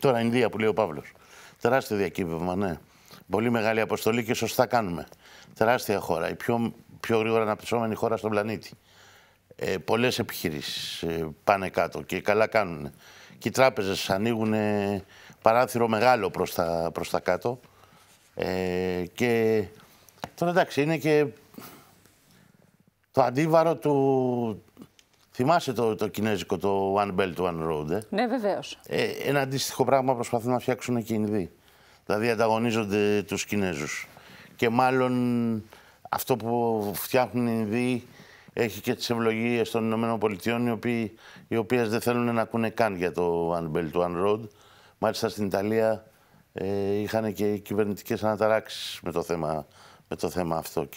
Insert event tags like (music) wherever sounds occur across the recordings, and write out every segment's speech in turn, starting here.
Τώρα Ινδία που λέει ο Παύλος. Τεράστιο διακύβευμα, ναι. Πολύ μεγάλη αποστολή και σωστά κάνουμε. Τεράστια χώρα. Η πιο, πιο γρήγορα αναπτυσσόμενη χώρα στον πλανήτη. Ε, Πολλές επιχειρήσεις ε, πάνε κάτω και καλά κάνουν. Και οι τράπεζες ανοίγουν παράθυρο μεγάλο προς τα, προς τα κάτω. Ε, και τώρα εντάξει, είναι και το αντίβαρο του, Θυμάσαι το, το κινέζικο, το One Belt, One Road. Ε? Ναι, βεβαίως. Ε, ένα αντίστοιχο πράγμα προσπαθούν να φτιάξουν και οι Ινδοί. Δηλαδή ανταγωνίζονται τους Κινέζους. Και μάλλον αυτό που φτιάχνουν οι Ινδοί έχει και τις ευλογίες των Ηνωμένων Πολιτειών, οι, οποίοι, οι οποίες δεν θέλουν να ακούνε καν για το One Belt, One Road. Μάλιστα στην Ιταλία ε, είχαν και κυβερνητικές αναταράξεις με, το θέμα, με το θέμα αυτό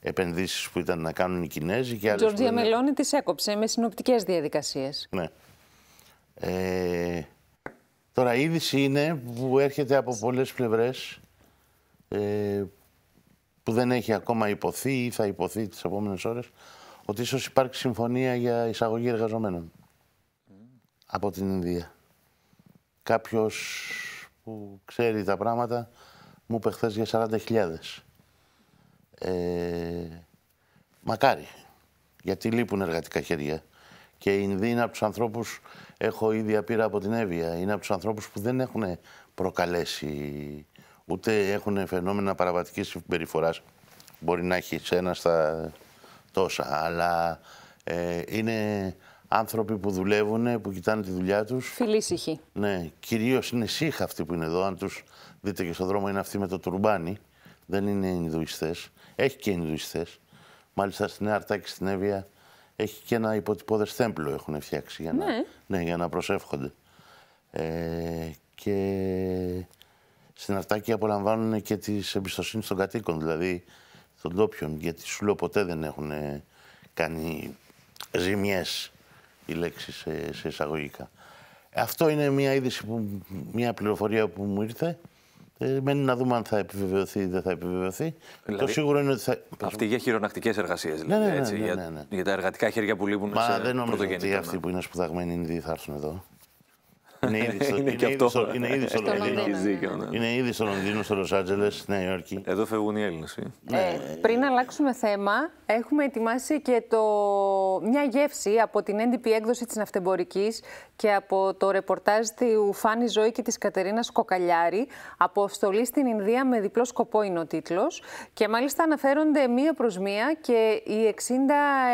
επενδύσεις που ήταν να κάνουν οι Κινέζοι και άλλες... Τζορτζία είναι... τις έκοψε με συνοπτικές διαδικασίες. Ναι. Ε, τώρα η είδηση είναι που έρχεται από πολλές πλευρές ε, που δεν έχει ακόμα υποθεί ή θα υποθεί τις επόμενες ώρες ότι ίσως υπάρχει συμφωνία για εισαγωγή εργαζομένων από την Ινδία. Κάποιος που ξέρει τα πράγματα μου είπε για 40.000. Ε, μακάρι. Γιατί λείπουν εργατικά χέρια. Και οι Ινδοί είναι από τους ανθρώπους, έχω ήδη απείρα από την Εύβοια, είναι από τους ανθρώπους που δεν έχουν προκαλέσει ούτε έχουν φαινόμενα παραβατικής συμπεριφοράς. Μπορεί να έχει ένα στα τόσα, αλλά ε, είναι άνθρωποι που δουλεύουν, που κοιτάνε τη δουλειά τους. Φιλήσυχοι. Ναι, κυρίως είναι σύχα αυτοί που είναι εδώ. Αν τους δείτε και στον δρόμο, είναι αυτοί με το τουρμπάνι. Δεν είναι Ινδουιστές. Έχει και Ινδουιστέ. Μάλιστα στην Άρτακη, στην Εύβοια, έχει και ένα υποτυπώδες τέμπλο έχουν φτιάξει για να, ναι. ναι. για να προσεύχονται. Ε, και στην Αρτάκη απολαμβάνουν και τις εμπιστοσύνης των κατοίκων, δηλαδή των ντόπιων. Γιατί σου λέω ποτέ δεν έχουν κάνει ζημιές οι λέξεις σε, σε εισαγωγικά. Αυτό είναι μια είδηση, που, μια πληροφορία που μου ήρθε. Ε, μένει να δούμε αν θα επιβεβαιωθεί ή δεν θα επιβεβαιωθεί. Δηλαδή, το σίγουρο είναι ότι θα. Αυτή για χειρονακτικές εργασίες, ναι, δηλαδή. Ναι, ναι, έτσι, ναι, για, ναι, ναι, για, τα εργατικά χέρια που λείπουν Μα σε δεν νομίζω ότι αυτοί που είναι σπουδαγμένοι ήδη θα έρθουν εδώ. (laughs) Είναι ήδη, στο, είναι, ήδη Λονδίνο. Ναι. Ναι. Είναι ήδη στο Λονδίνο, στο Λος Άντζελες, στη Νέα Υόρκη. Εδώ φεύγουν οι Έλληνες. Ε, ε ναι. πριν αλλάξουμε θέμα, έχουμε ετοιμάσει και το... μια γεύση από την έντυπη έκδοση της ναυτεμπορικής και από το ρεπορτάζ του Φάνη Ζωή και της Κατερίνας Κοκαλιάρη «Αποστολή στην Ινδία με διπλό σκοπό» είναι ο τίτλος. Και μάλιστα αναφέρονται μία προς μία και οι 60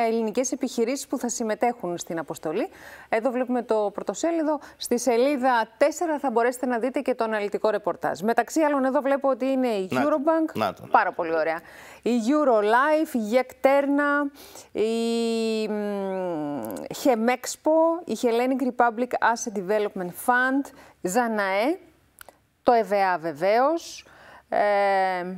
ελληνικές επιχειρήσεις που θα συμμετέχουν στην αποστολή. Εδώ βλέπουμε το πρωτοσέλιδο. Στις σελίδα 4 θα μπορέσετε να δείτε και το αναλυτικό ρεπορτάζ. Μεταξύ άλλων εδώ βλέπω ότι είναι η Eurobank, ναι. πάρα πολύ ωραία. Η Eurolife, η Γεκτέρνα, η Χεμέξπο, η Hellenic Republic Asset Development Fund, Ζαναέ, το ΕΒΑ e βεβαίω. ε...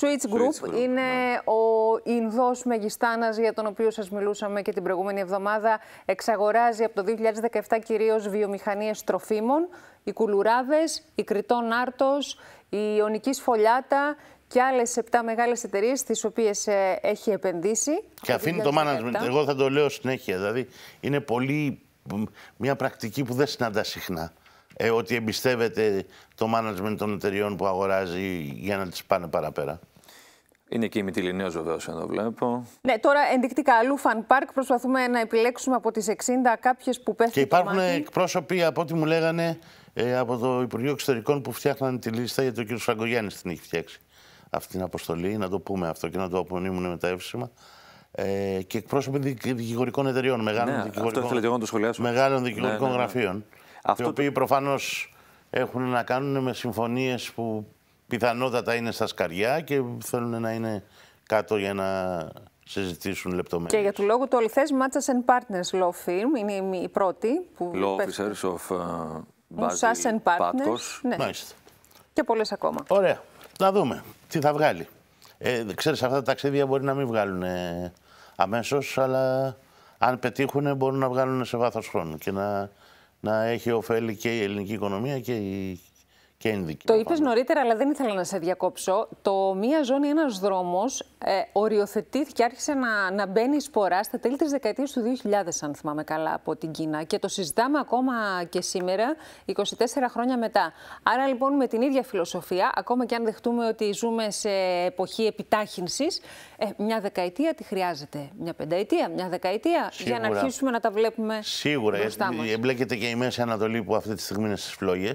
Switch Group, είναι ναι. ο Ινδός Μεγιστάνας για τον οποίο σας μιλούσαμε και την προηγούμενη εβδομάδα. Εξαγοράζει από το 2017 κυρίως βιομηχανίες τροφίμων, οι κουλουράδες, η κριτών Άρτος, η Ιωνικής Φωλιάτα και άλλες 7 μεγάλες εταιρείες τις οποίες ε, έχει επενδύσει. Και αφήνει το management. Εγώ θα το λέω συνέχεια. Δηλαδή, είναι πολύ μια πρακτική που δεν συναντά συχνά ε, ότι εμπιστεύεται το management των εταιριών που αγοράζει για να τις πάνε παραπέρα. Είναι και η Μητυλινέο βεβαίως εδώ βλέπω. Ναι, τώρα ενδεικτικά αλλού, Φαν Πάρκ προσπαθούμε να επιλέξουμε από τις 60 κάποιες που πέφτουν. Και υπάρχουν το εκπρόσωποι από ό,τι μου λέγανε ε, από το Υπουργείο Εξωτερικών που φτιάχναν τη λίστα γιατί ο κ. Φραγκογιάννης την έχει φτιάξει αυτή την αποστολή. Να το πούμε αυτό και να το απονείμουν με τα εύσημα. Ε, και εκπρόσωποι δικηγορικών εταιριών, μεγάλων ναι, δικηγορικών, αυτό μεγάλων ναι, δικηγορικών ναι, ναι. γραφείων. Αυτό οι οποίοι το... έχουν να κάνουν με συμφωνίες που πιθανότατα είναι στα σκαριά και θέλουν να είναι κάτω για να συζητήσουν λεπτομέρειες. Και για του λόγου του ολιθές Matches and Partners Law Firm είναι η πρώτη που... Law Officers of uh, and Partners. Ναι. Μάλιστα. Και πολλές ακόμα. Ωραία. Να δούμε τι θα βγάλει. Ε, ξέρεις, αυτά τα ταξίδια μπορεί να μην βγάλουν αμέσως, αλλά αν πετύχουν μπορούν να βγάλουν σε βάθος χρόνου και να να έχει ωφέλη και η ελληνική οικονομία και η και Το είπες νωρίτερα, αλλά δεν ήθελα να σε διακόψω. Το μία ζώνη, ένας δρόμος ε, οριοθετήθηκε, άρχισε να, να μπαίνει σπορά στα τέλη της δεκαετίας του 2000, αν θυμάμαι καλά, από την Κίνα. Και το συζητάμε ακόμα και σήμερα, 24 χρόνια μετά. Άρα λοιπόν με την ίδια φιλοσοφία, ακόμα και αν δεχτούμε ότι ζούμε σε εποχή επιτάχυνσης, ε, μια δεκαετία τη χρειάζεται. Μια πενταετία, μια δεκαετία, Σίγουρα. για να αρχίσουμε να τα βλέπουμε. Σίγουρα. Μπροστά μας. Εμπλέκεται και η Μέση Ανατολή που αυτή τη στιγμή είναι στις φλόγες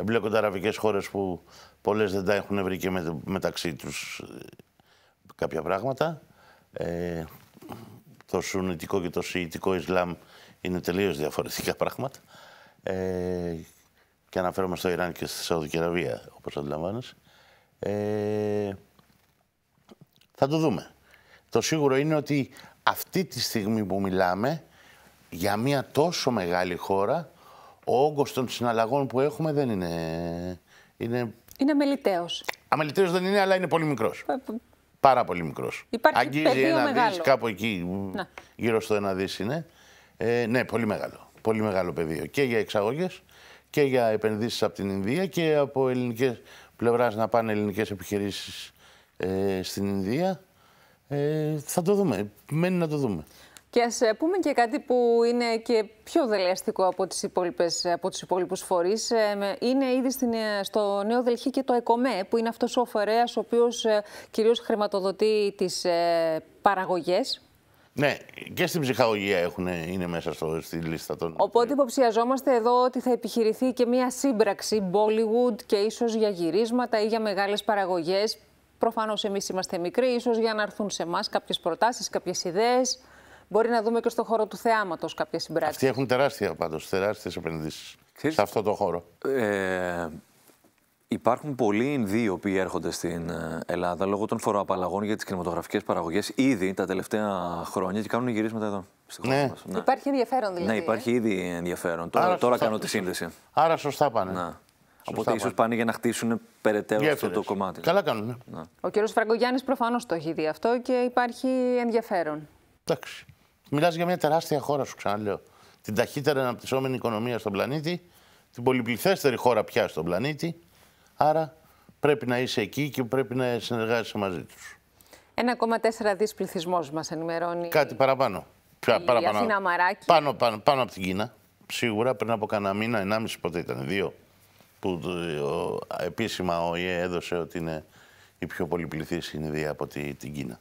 εμπλέκονται αραβικές χώρες που πολλές δεν τα έχουν βρει και μεταξύ τους ε, κάποια πράγματα. Ε, το σουνητικό και το Σιητικό Ισλάμ είναι τελείως διαφορετικά (laughs) πράγματα. Ε, και αναφέρομαι στο Ιράν και στη Σαουδική Αραβία, όπως αντιλαμβάνεσαι. Ε, θα το δούμε. Το σίγουρο είναι ότι αυτή τη στιγμή που μιλάμε, για μια τόσο μεγάλη χώρα, ο όγκος των συναλλαγών που έχουμε δεν είναι. Είναι, είναι αμεληταίο. δεν είναι, αλλά είναι πολύ μικρός. Ε, Πάρα πολύ μικρός. Αγγίζει ένα δις, κάπου εκεί, ναι. γύρω στο ένα δις είναι. Ε, ναι, πολύ μεγάλο. Πολύ μεγάλο πεδίο. Και για εξαγωγές και για επενδύσεις από την Ινδία και από ελληνικές πλευράς να πάνε ελληνικές επιχειρήσεις ε, στην Ινδία. Ε, θα το δούμε. Μένει να το δούμε. Και ας ε, πούμε και κάτι που είναι και πιο δελεαστικό από, τις υπόλοιπες, από υπόλοιπους φορείς. Ε, είναι ήδη στην, ε, στο Νέο Δελχή και το ΕΚΟΜΕ, που είναι αυτός ο φορέας ο οποίος κυρίως χρηματοδοτεί τις παραγωγές ναι, και στην ψυχαγωγία έχουν, είναι μέσα στο, στη λίστα των. Οπότε υποψιαζόμαστε εδώ ότι θα επιχειρηθεί και μια σύμπραξη Bollywood και ίσως για γυρίσματα ή για μεγάλες παραγωγές. Προφανώς εμείς είμαστε μικροί, ίσως για να έρθουν σε εμάς κάποιες προτάσεις, κάποιες ιδέες. Μπορεί να δούμε και στον χώρο του θεάματος κάποια συμπράξει. Αυτοί έχουν τεράστια πάντως, τεράστιες επενδύσεις σε αυτό το χώρο. Ε, Υπάρχουν πολλοί Ινδοί οι οποίοι έρχονται στην ε, Ελλάδα λόγω των φοροαπαλλαγών για τις κινηματογραφικές παραγωγές ήδη τα τελευταία χρόνια και κάνουν γυρίσματα εδώ. Ναι. ναι. Υπάρχει ενδιαφέρον δηλαδή. Ναι, ε? υπάρχει ήδη ενδιαφέρον. τώρα, τώρα κάνω τη σύνδεση. Άρα σωστά πάνε. Ναι. Οπότε ίσως πάνε για να χτίσουν περαιτέρω αυτό το κομμάτι. Καλά κάνουν. Ναι. Ο κ. Φραγκογιάννης προφανώς το έχει δει αυτό και υπάρχει ενδιαφέρον. Εντάξει. Μιλάς για μια τεράστια χώρα, σου ξαναλέω. Την ταχύτερα αναπτυσσόμενη οικονομία στον πλανήτη, την πολυπληθέστερη χώρα πια στον πλανήτη. Άρα πρέπει να είσαι εκεί και πρέπει να συνεργάζεσαι μαζί τους. 1,4 δις πληθυσμός μας ενημερώνει. Κάτι παραπάνω. Πια, παραπάνω. Αθήνα Μαράκη. Πάνω, πάνω, πάνω από την Κίνα. Σίγουρα πριν από κανένα μήνα, ενάμιση ποτέ ήταν, δύο. Που ο, επίσημα ο ΙΕ έδωσε ότι είναι η πιο πολυπληθής συνειδία από την Κίνα.